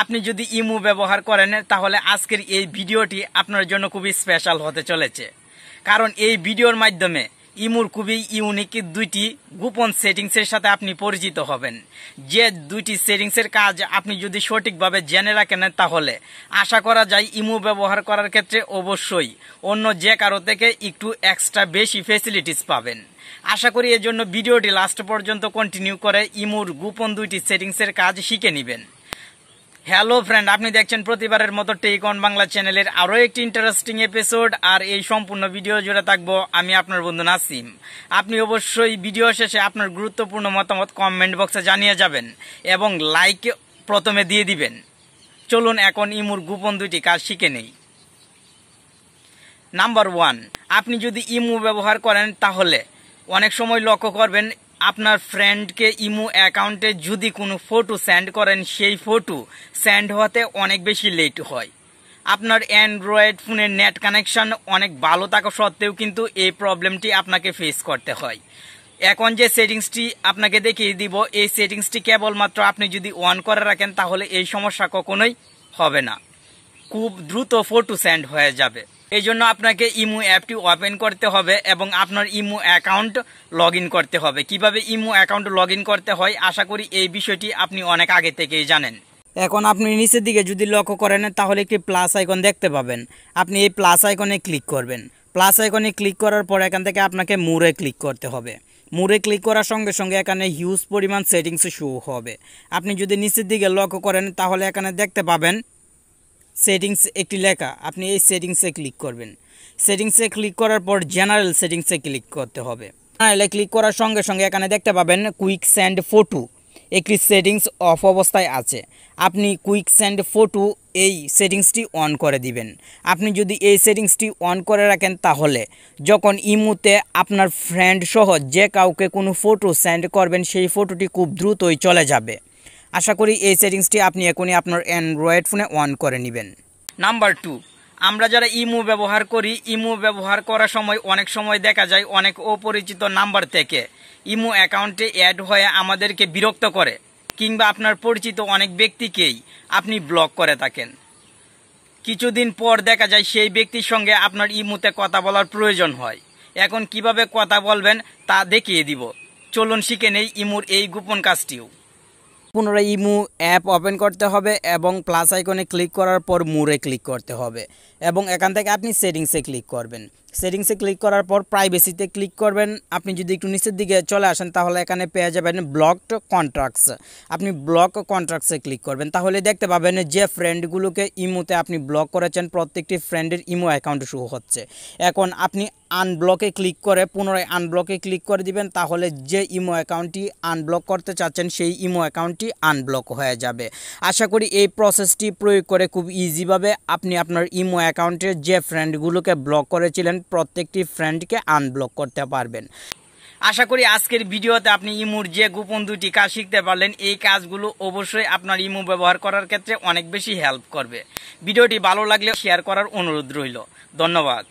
আপনি যদি ইমু ব্যবহার করেন তাহলে আজকের এই ভিডিওটি আপনার জন্য খুবই স্পেশাল হতে চলেছে কারণ এই ভিডিওর মাধ্যমে ইমুর খুবই ইউনিক দুইটি গোপন সেটিংসের সাথে আপনি পরিচিত হবেন যে দুইটি সেটিংসের কাজ আপনি যদি সঠিকভাবে জেনে রাখেন তাহলে আশা করা যায় ইমু ব্যবহার করার ক্ষেত্রে অবশ্যই অন্য যে কারো থেকে একটু এক্সট্রা বেশি ফেসিলিটিস পাবেন আশা করি এর জন্য ভিডিওটি লাস্ট পর্যন্ত কন্টিনিউ করে ইমুর গোপন দুইটি সেটিংসের কাজ শিখে নেবেন হ্যালো ফ্রেন্ড আপনি দেখছেন প্রতিবারের মতো টেক অন বাংলা চ্যানেলের আরও একটি ইন্টারেস্টিং এপিসোড আর এই সম্পূর্ণ ভিডিও জুড়ে থাকবো আমি আপনার বন্ধু নাসিম আপনি অবশ্যই ভিডিও শেষে আপনার গুরুত্বপূর্ণ মতামত কমেন্ট বক্সে জানিয়ে যাবেন এবং লাইক প্রথমে দিয়ে দিবেন চলুন এখন ইমুর গোপন দুইটি কাজ শিখে নেই নাম্বার ওয়ান আপনি যদি ইমু ব্যবহার করেন তাহলে অনেক সময় লক্ষ্য করবেন আপনার ফ্রেন্ডকে ইমো অ্যাকাউন্টে যদি কোনো ফটো সেন্ড করেন সেই ফটো সেন্ড হতে অনেক বেশি লেট হয় আপনার অ্যান্ড্রয়েড ফোনের নেট কানেকশন অনেক ভালো থাকা সত্ত্বেও কিন্তু এই প্রবলেমটি আপনাকে ফেস করতে হয় এখন যে সেটিংসটি আপনাকে দেখিয়ে দিব এই সেটিংসটি কেবলমাত্র আপনি যদি অন করে রাখেন তাহলে এই সমস্যা কখনোই হবে না খুব দ্রুত ফটো সেন্ড হয়ে যাবে এই জন্য আপনাকে ইমো অ্যাপটি ওপেন করতে হবে এবং আপনার ইমো অ্যাকাউন্ট লগ করতে হবে কিভাবে ইমো অ্যাকাউন্ট লগ করতে হয় আশা করি এই বিষয়টি আপনি অনেক আগে থেকেই জানেন এখন আপনি নিচের দিকে যদি লক্ষ্য করেন তাহলে একটি প্লাস আইকন দেখতে পাবেন আপনি এই প্লাস আইকনে ক্লিক করবেন প্লাস আইকনে ক্লিক করার পর এখান থেকে আপনাকে মুরে ক্লিক করতে হবে মুরে ক্লিক করার সঙ্গে সঙ্গে এখানে হিউজ পরিমাণ সেটিংস শো হবে আপনি যদি নিচের দিকে লক্ষ্য করেন তাহলে এখানে দেখতে পাবেন সেটিংস একটি লেখা আপনি এই সেটিংসে ক্লিক করবেন সেটিংসে ক্লিক করার পর জেনারেল সেটিংসে ক্লিক করতে হবে জেনারেলে ক্লিক করার সঙ্গে সঙ্গে এখানে দেখতে পাবেন কুইক স্যান্ড ফটো একটি সেটিংস অফ অবস্থায় আছে আপনি কুইক স্যান্ড ফটো এই সেটিংসটি অন করে দিবেন আপনি যদি এই সেটিংসটি অন করে রাখেন তাহলে যখন ইমুতে আপনার ফ্রেন্ড সহ যে কাউকে কোনো ফটো সেন্ড করবেন সেই ফটোটি খুব দ্রুতই চলে যাবে আশা করি এই সেটিংসটি আপনি এখনই আপনার অ্যান্ড্রয়েড ফোনে অন করে নেবেন নাম্বার টু আমরা যারা ইমো ব্যবহার করি ইমো ব্যবহার করার সময় অনেক সময় দেখা যায় অনেক অপরিচিত নাম্বার থেকে ইমো অ্যাকাউন্টে অ্যাড হয়ে আমাদেরকে বিরক্ত করে কিংবা আপনার পরিচিত অনেক ব্যক্তিকেই আপনি ব্লক করে থাকেন কিছুদিন পর দেখা যায় সেই ব্যক্তির সঙ্গে আপনার ইমুতে কথা বলার প্রয়োজন হয় এখন কিভাবে কথা বলবেন তা দেখিয়ে দিব চলুন শিখে নেই ইমুর এই গোপন কাজটিও পুনরায় ইমু অ্যাপ ওপেন করতে হবে এবং প্লাস আইকনে ক্লিক করার পর মুরে ক্লিক করতে হবে এবং এখান থেকে আপনি সেটিংসে ক্লিক করবেন সেটিংসে ক্লিক করার পর প্রাইভেসিতে ক্লিক করবেন আপনি যদি একটু নিচের দিকে চলে আসেন তাহলে এখানে পেয়ে যাবেন ব্লকড কন্ট্রাক্টস আপনি ব্লক কন্ট্রাক্টসে ক্লিক করবেন তাহলে দেখতে পাবেন যে ফ্রেন্ডগুলোকে ইমোতে আপনি ব্লক করেছেন প্রত্যেকটি ফ্রেন্ডের ইমো অ্যাকাউন্ট শুরু হচ্ছে এখন আপনি আনব্লকে ক্লিক করে পুনরায় আনব্লকে ক্লিক করে দিবেন তাহলে যে ইমো অ্যাকাউন্টটি আনব্লক করতে চাচ্ছেন সেই ইমো অ্যাকাউন্টটি আনব্লক হয়ে যাবে আশা করি এই প্রসেসটি প্রয়োগ করে খুব ইজিভাবে আপনি আপনার ইমো অ্যাকাউন্টে যে ফ্রেন্ডগুলোকে ব্লক করেছিলেন প্রত্যেকটি ফ্রেন্ডকে আনব্লক করতে পারবেন আশা করি আজকের ভিডিওতে আপনি ইমুর যে গোপন দুটি কাজ শিখতে পারলেন এই কাজগুলো অবশ্যই আপনার ইমু ব্যবহার করার ক্ষেত্রে অনেক বেশি হেল্প করবে ভিডিওটি ভালো লাগলে শেয়ার করার অনুরোধ রইল ধন্যবাদ